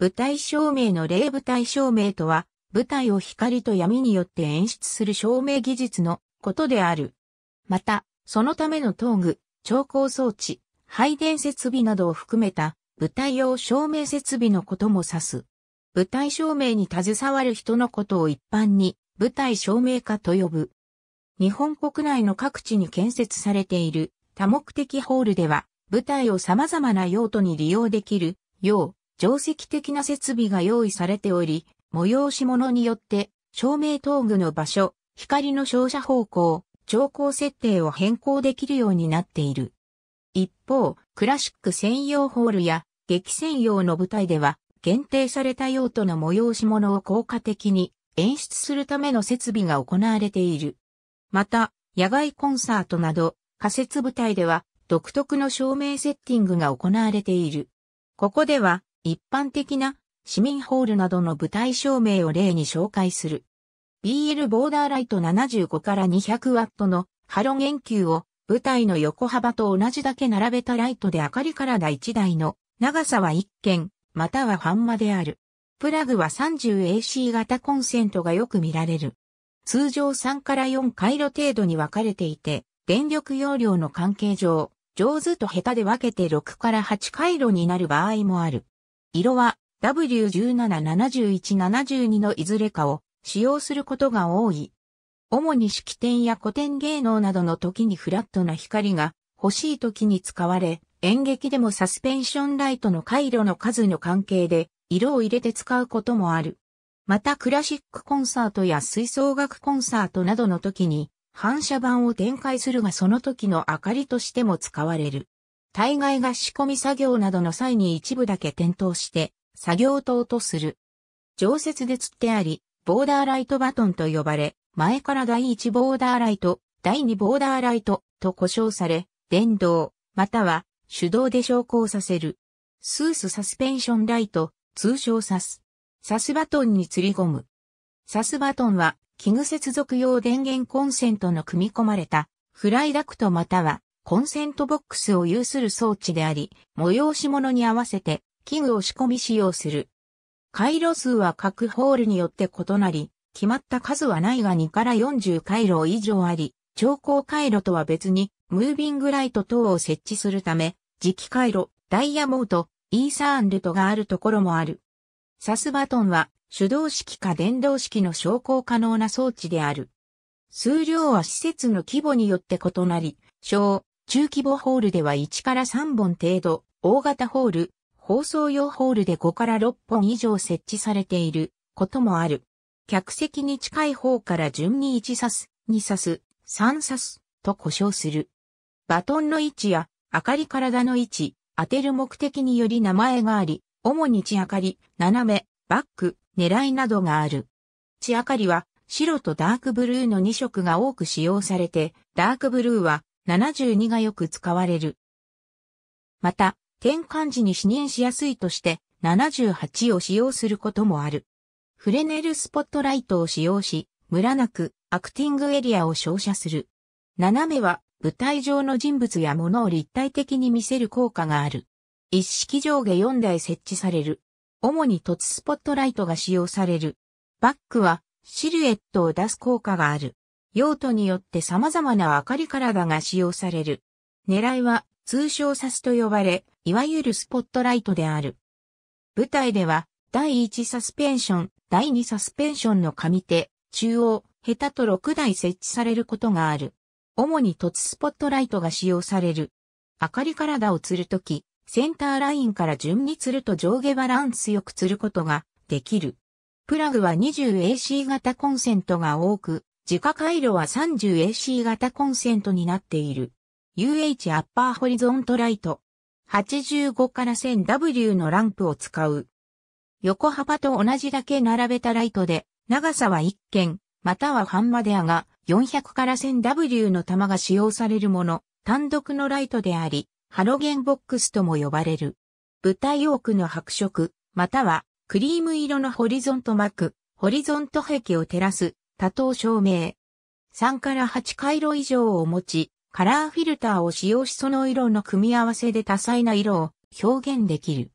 舞台照明の霊舞台照明とは、舞台を光と闇によって演出する照明技術のことである。また、そのための道具、調光装置、配電設備などを含めた舞台用照明設備のことも指す。舞台照明に携わる人のことを一般に舞台照明家と呼ぶ。日本国内の各地に建設されている多目的ホールでは舞台を様々な用途に利用できるよう定石的な設備が用意されており、催し物によって、照明灯具の場所、光の照射方向、調光設定を変更できるようになっている。一方、クラシック専用ホールや劇専用の舞台では、限定された用途の催し物を効果的に演出するための設備が行われている。また、野外コンサートなど、仮設舞台では、独特の照明セッティングが行われている。ここでは、一般的な市民ホールなどの舞台照明を例に紹介する。BL ボーダーライト75から200ワットのハロゲン球を舞台の横幅と同じだけ並べたライトで明かり体1台の長さは1件または半間である。プラグは 30AC 型コンセントがよく見られる。通常3から4回路程度に分かれていて、電力容量の関係上、上手と下手で分けて6から8回路になる場合もある。色は W1771-72 のいずれかを使用することが多い。主に式典や古典芸能などの時にフラットな光が欲しい時に使われ、演劇でもサスペンションライトの回路の数の関係で色を入れて使うこともある。またクラシックコンサートや吹奏楽コンサートなどの時に反射板を展開するがその時の明かりとしても使われる。対外が仕込み作業などの際に一部だけ点灯して、作業灯とする。常設で釣ってあり、ボーダーライトバトンと呼ばれ、前から第1ボーダーライト、第2ボーダーライトと呼称され、電動、または手動で昇降させる。スースサスペンションライト、通称サス。サスバトンに釣り込む。サスバトンは、器具接続用電源コンセントの組み込まれた、フライダクトまたはコンセントボックスを有する装置であり、催し物に合わせて器具を仕込み使用する。回路数は各ホールによって異なり、決まった数はないが2から40回路以上あり、調光回路とは別に、ムービングライト等を設置するため、磁気回路、ダイヤモード、イーサーンルトがあるところもある。サスバトンは、手動式か電動式の昇降可能な装置である。数量は施設の規模によって異なり、小、中規模ホールでは1から3本程度、大型ホール、放送用ホールで5から6本以上設置されていることもある。客席に近い方から順に1刺す、2刺す、3刺すと故障する。バトンの位置や明かり体の位置、当てる目的により名前があり、主に地明かり、斜め、バック、狙いなどがある。地明かりは白とダークブルーの2色が多く使用されて、ダークブルーは72がよく使われる。また、転換時に視認しやすいとして、78を使用することもある。フレネルスポットライトを使用し、ムラなくアクティングエリアを照射する。斜めは舞台上の人物や物を立体的に見せる効果がある。一式上下4台設置される。主に凸スポットライトが使用される。バックはシルエットを出す効果がある。用途によって様々な明かり体が使用される。狙いは通称サスと呼ばれ、いわゆるスポットライトである。舞台では、第1サスペンション、第2サスペンションの上手、中央、下手と6台設置されることがある。主に凸スポットライトが使用される。明かり体を吊るとき、センターラインから順に吊ると上下バランスよく吊ることができる。プラグは 20AC 型コンセントが多く、自家回路は 30AC 型コンセントになっている。UH アッパーホリゾントライト。85から 1000W のランプを使う。横幅と同じだけ並べたライトで、長さは1件、または半まであが、400から 1000W の玉が使用されるもの、単独のライトであり、ハロゲンボックスとも呼ばれる。舞台奥の白色、またはクリーム色のホリゾント膜、ホリゾント壁を照らす多頭照明。3から8回路以上を持ち、カラーフィルターを使用しその色の組み合わせで多彩な色を表現できる。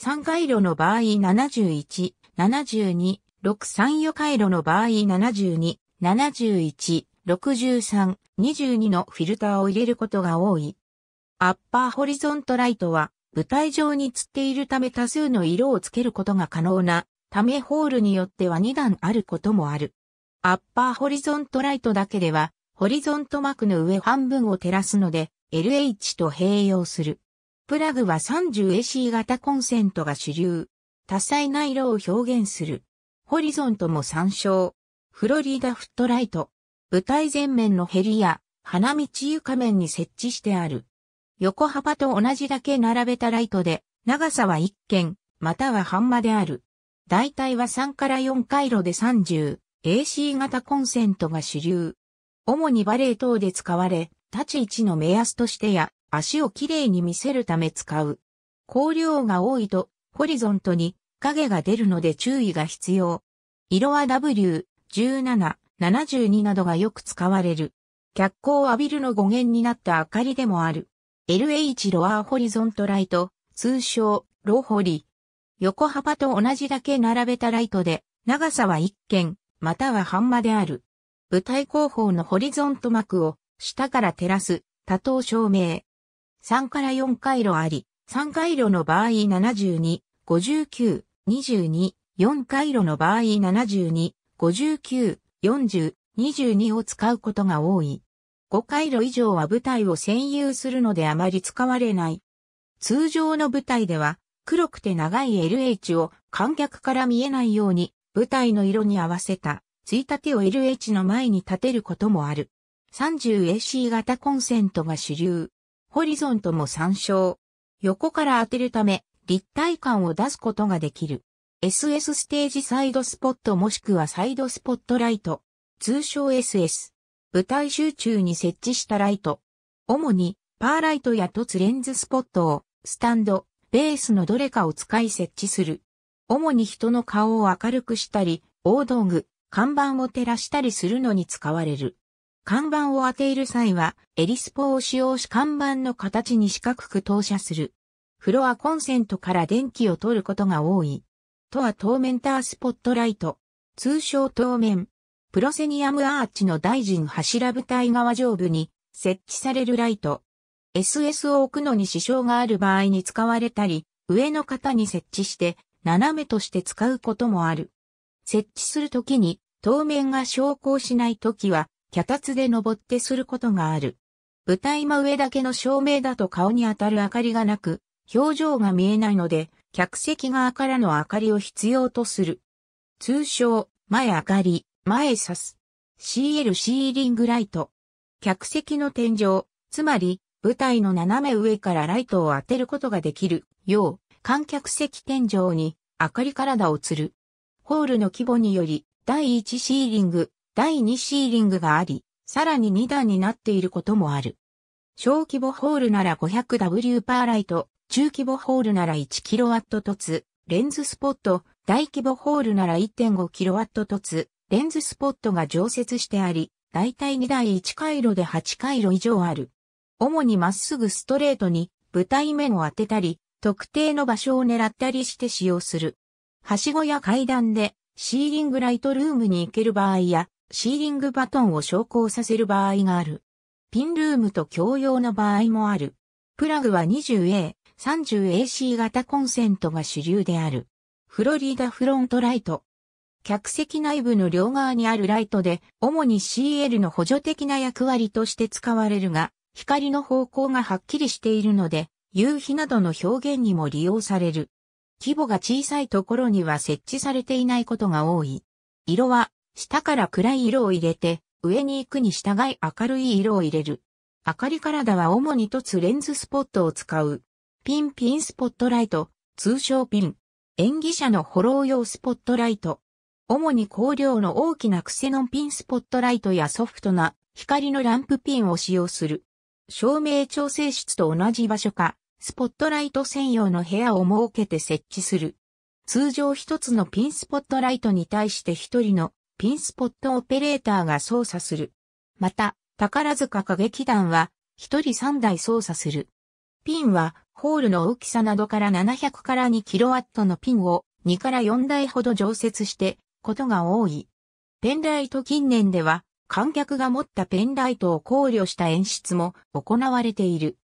3回路の場合71、72、634回路の場合72、71、63、22のフィルターを入れることが多い。アッパーホリゾントライトは舞台上に釣っているため多数の色をつけることが可能なためホールによっては2段あることもある。アッパーホリゾントライトだけでは、ホリゾント膜の上半分を照らすので、LH と併用する。プラグは 30AC 型コンセントが主流。多彩な色を表現する。ホリゾントも参照。フロリダフットライト。舞台前面のヘリや、花道床面に設置してある。横幅と同じだけ並べたライトで、長さは1軒、または半間である。大体は3から4回路で30。AC 型コンセントが主流。主にバレエ等で使われ、立ち位置の目安としてや、足をきれいに見せるため使う。光量が多いと、ホリゾントに影が出るので注意が必要。色は W、17、72などがよく使われる。脚光を浴びるの語源になった明かりでもある。LH ロアーホリゾントライト、通称、ローホリ。横幅と同じだけ並べたライトで、長さは1件、またはハンマである。舞台後方のホリゾント幕を下から照らす多頭照明。3から4回路あり、3回路の場合72、59、22、4回路の場合72、59、40、22を使うことが多い。5回路以上は舞台を占有するのであまり使われない。通常の舞台では黒くて長い LH を観客から見えないように舞台の色に合わせた、ついたてを LH の前に立てることもある。30AC 型コンセントが主流。ホリゾントも参照。横から当てるため、立体感を出すことができる。SS ステージサイドスポットもしくはサイドスポットライト。通称 SS。舞台集中に設置したライト。主に、パーライトや凸レンズスポットを、スタンド、ベースのどれかを使い設置する。主に人の顔を明るくしたり、大道具、看板を照らしたりするのに使われる。看板を当ている際は、エリスポを使用し看板の形に四角く投射する。フロアコンセントから電気を取ることが多い。とは透明タースポットライト。通称当面。プロセニアムアーチの大臣柱舞台側上部に設置されるライト。SS を置くのに支障がある場合に使われたり、上の方に設置して斜めとして使うこともある。設置するときに、当面が昇降しないときは、脚立で登ってすることがある。舞台真上だけの照明だと顔に当たる明かりがなく、表情が見えないので、客席側からの明かりを必要とする。通称、前明かり、前刺す。CL シーリングライト。客席の天井、つまり、舞台の斜め上からライトを当てることができるよう、観客席天井に明かり体を吊る。ホールの規模により、第1シーリング、第2シーリングがあり、さらに2段になっていることもある。小規模ホールなら 500W パーライト、中規模ホールなら 1kW 凸、レンズスポット、大規模ホールなら 1.5kW 凸、レンズスポットが常設してあり、だいたい2台1回路で8回路以上ある。主にまっすぐストレートに舞台面を当てたり、特定の場所を狙ったりして使用する。はしごや階段でシーリングライトルームに行ける場合や、シーリングバトンを昇降させる場合がある。ピンルームと共用の場合もある。プラグは 20A、30AC 型コンセントが主流である。フロリダフロントライト。客席内部の両側にあるライトで、主に CL の補助的な役割として使われるが、光の方向がはっきりしているので、夕日などの表現にも利用される。規模が小さいところには設置されていないことが多い。色は、下から暗い色を入れて、上に行くに従い明るい色を入れる。明かり体は主に凸レンズスポットを使う。ピンピンスポットライト、通称ピン。演技者のフォロー用スポットライト。主に光量の大きなクセノンピンスポットライトやソフトな光のランプピンを使用する。照明調整室と同じ場所か、スポットライト専用の部屋を設けて設置する。通常一つのピンスポットライトに対して一人のピンスポットオペレーターが操作する。また、宝塚歌劇団は一人三台操作する。ピンはホールの大きさなどから700から 2kW のピンを2から4台ほど常設してことが多い。ペンライト近年では観客が持ったペンライトを考慮した演出も行われている。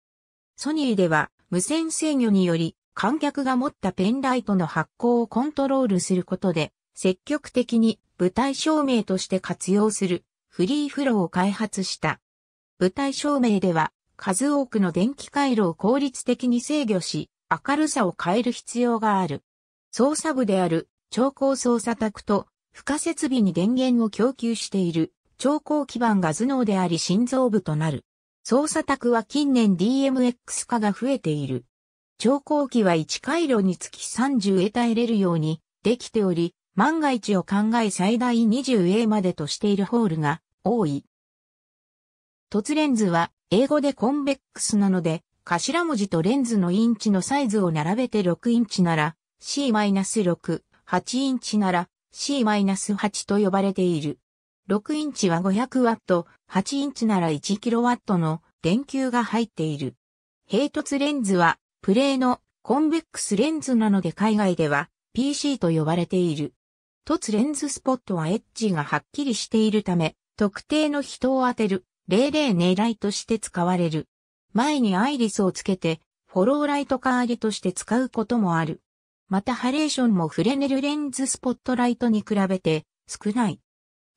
ソニーでは無線制御により、観客が持ったペンライトの発光をコントロールすることで、積極的に舞台照明として活用するフリーフローを開発した。舞台照明では数多くの電気回路を効率的に制御し、明るさを変える必要がある。操作部である超高操作宅と付加設備に電源を供給している超高基板が頭脳であり心臓部となる。操作卓は近年 DMX 化が増えている。調光機は1回路につき30へ耐えれるようにできており、万が一を考え最大 20A までとしているホールが多い。凸レンズは英語でコンベックスなので、頭文字とレンズのインチのサイズを並べて6インチなら C-6、8インチなら C-8 と呼ばれている。6インチは500ワット、8インチなら1キロワットの電球が入っている。平凸レンズは、プレイのコンベックスレンズなので海外では PC と呼ばれている。凸レンズスポットはエッジがはっきりしているため、特定の人を当てる、零々狙いとして使われる。前にアイリスをつけて、フォローライトカーゲとして使うこともある。またハレーションもフレネルレンズスポットライトに比べて少ない。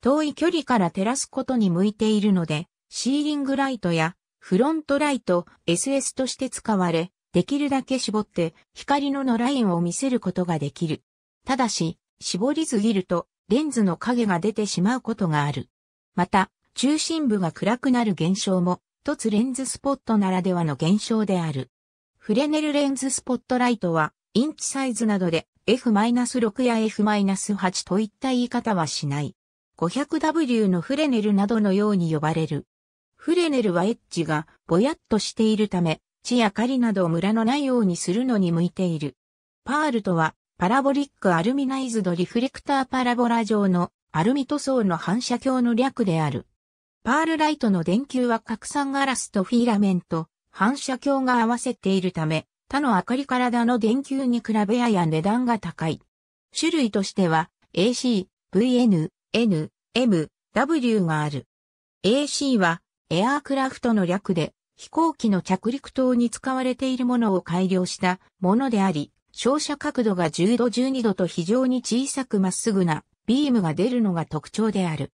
遠い距離から照らすことに向いているので、シーリングライトやフロントライト、SS として使われ、できるだけ絞って光ののラインを見せることができる。ただし、絞りすぎるとレンズの影が出てしまうことがある。また、中心部が暗くなる現象も、凸レンズスポットならではの現象である。フレネルレンズスポットライトは、インチサイズなどで F-6 や F-8 といった言い方はしない。500W のフレネルなどのように呼ばれる。フレネルはエッジがぼやっとしているため、地や狩りなどをムラのないようにするのに向いている。パールとは、パラボリックアルミナイズドリフレクターパラボラ状のアルミ塗装の反射鏡の略である。パールライトの電球は拡散ガラスとフィラメント、反射鏡が合わせているため、他の明かり体の電球に比べやや値段が高い。種類としては、AC、VN、N、M、W がある。AC はエアークラフトの略で飛行機の着陸等に使われているものを改良したものであり、照射角度が10度12度と非常に小さくまっすぐなビームが出るのが特徴である。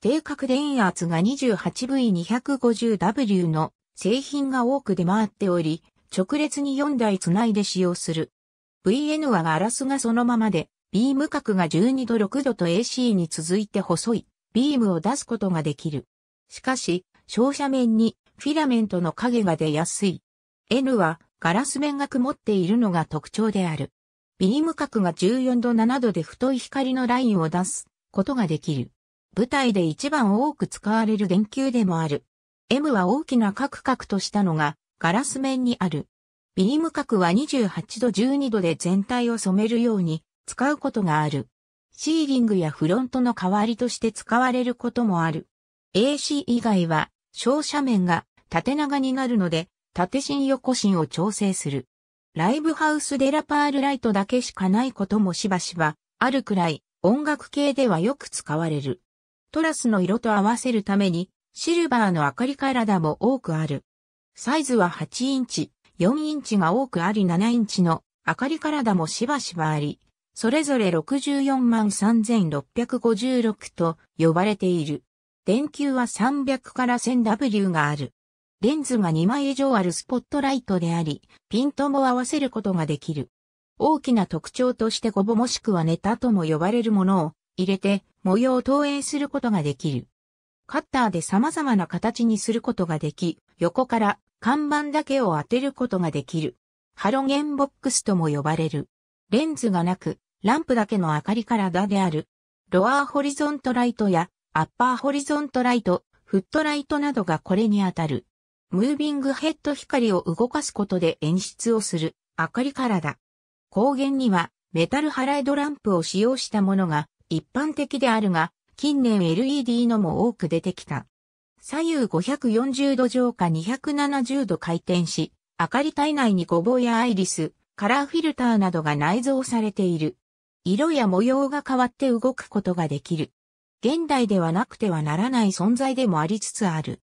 低角電圧が 28V250W の製品が多く出回っており、直列に4台つないで使用する。VN はガラスがそのままで、ビーム角が12度6度と AC に続いて細いビームを出すことができる。しかし、照射面にフィラメントの影が出やすい。N はガラス面が曇っているのが特徴である。ビーム角が14度7度で太い光のラインを出すことができる。舞台で一番多く使われる電球でもある。M は大きなカクカクとしたのがガラス面にある。ビーム角は28度12度で全体を染めるように使うことがある。シーリングやフロントの代わりとして使われることもある。AC 以外は、小斜面が縦長になるので、縦芯横芯を調整する。ライブハウスデラパールライトだけしかないこともしばしば、あるくらい、音楽系ではよく使われる。トラスの色と合わせるために、シルバーの明かり体も多くある。サイズは8インチ、4インチが多くあり7インチの明かり体もしばしばあり、それぞれ64万3656と呼ばれている。電球は300から 1000W がある。レンズが2枚以上あるスポットライトであり、ピントも合わせることができる。大きな特徴としてゴボもしくはネタとも呼ばれるものを入れて模様を投影することができる。カッターで様々な形にすることができ、横から看板だけを当てることができる。ハロゲンボックスとも呼ばれる。レンズがなく、ランプだけの明かりからだである。ロアーホリゾントライトやアッパーホリゾントライト、フットライトなどがこれにあたる。ムービングヘッド光を動かすことで演出をする明かりからだ。光源にはメタルハライドランプを使用したものが一般的であるが、近年 LED のも多く出てきた。左右540度上下270度回転し、明かり体内にごぼうやアイリス、カラーフィルターなどが内蔵されている。色や模様が変わって動くことができる。現代ではなくてはならない存在でもありつつある。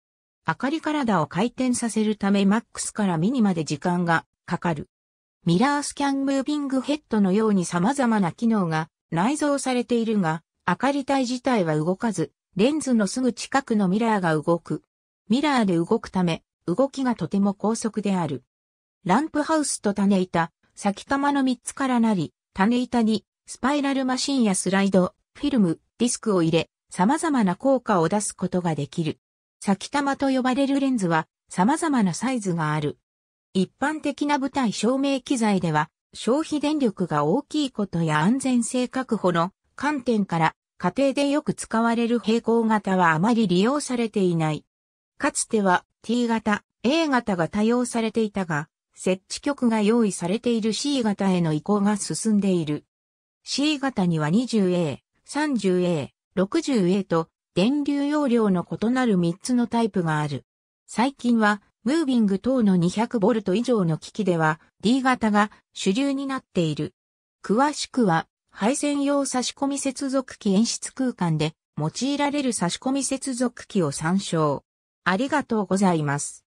明かり体を回転させるためマックスからミニまで時間がかかる。ミラースキャンムービングヘッドのように様々な機能が内蔵されているが、明かり体自体は動かず、レンズのすぐ近くのミラーが動く。ミラーで動くため、動きがとても高速である。ランプハウスと種板、先玉の3つからなり、種板にスパイラルマシンやスライド、フィルム、ディスクを入れ、様々な効果を出すことができる。先玉と呼ばれるレンズは様々なサイズがある。一般的な舞台照明機材では消費電力が大きいことや安全性確保の観点から家庭でよく使われる平行型はあまり利用されていない。かつては T 型、A 型が多用されていたが、設置局が用意されている C 型への移行が進んでいる。C 型には 20A、30A、60A と電流容量の異なる3つのタイプがある。最近は、ムービング等の 200V 以上の機器では D 型が主流になっている。詳しくは、配線用差し込み接続機演出空間で用いられる差し込み接続機を参照。ありがとうございます。